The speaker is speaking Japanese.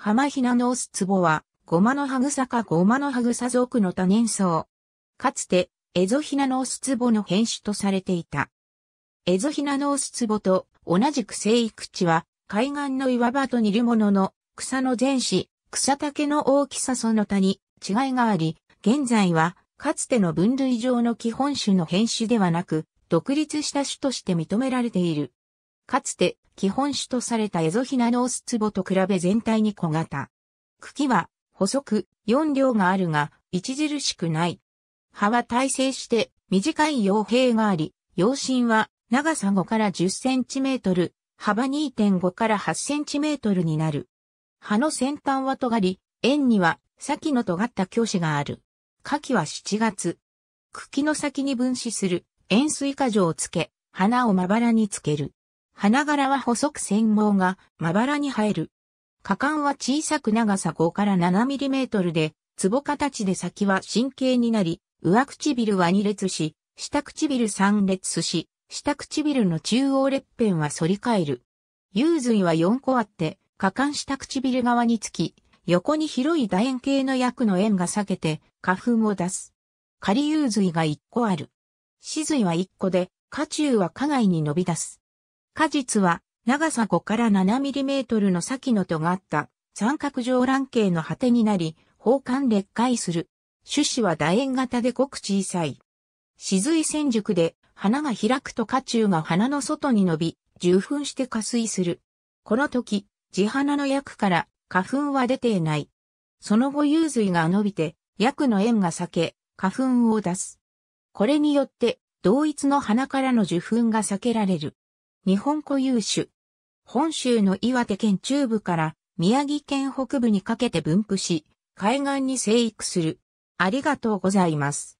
浜ヒナのオスツボは、ゴマのハグサかゴマのハグサ属の多年草。かつて、エゾヒナのオスツボの変種とされていた。エゾヒナのオスツボと同じく生育地は、海岸の岩場と似るものの、草の前肢、草丈の大きさその他に違いがあり、現在は、かつての分類上の基本種の変種ではなく、独立した種として認められている。かつて、基本種とされたエゾヒナノオスツボと比べ全体に小型。茎は細く4両があるが著しくない。葉は耐性して短い傭兵があり、葉身は長さ5から10センチメートル、幅2.5から8センチメートルになる。葉の先端は尖り、円には先の尖った教師がある。夏季は7月。茎の先に分子する塩水果状をつけ、花をまばらにつける。花柄は細く繊毛がまばらに生える。果敢は小さく長さ5から7ミリメートルで、壺形で先は神経になり、上唇は2列し、下唇3列し、下唇の中央列辺は反り返る。幽髄は4個あって、果敢下唇側につき、横に広い楕円形の薬の円が裂けて、花粉を出す。仮幽髄が1個ある。死髄は1個で、下中は花外に伸び出す。果実は長さ5から7ミリメートルの先の尖った三角状卵形の果てになり、包管裂解する。種子は楕円型でごく小さい。死髄戦熟で花が開くと花中が花の外に伸び、受粉して加水する。この時、地花の薬から花粉は出ていない。その後融髄が伸びて、薬の縁が裂け、花粉を出す。これによって、同一の花からの受粉が避けられる。日本固有種。本州の岩手県中部から宮城県北部にかけて分布し、海岸に生育する。ありがとうございます。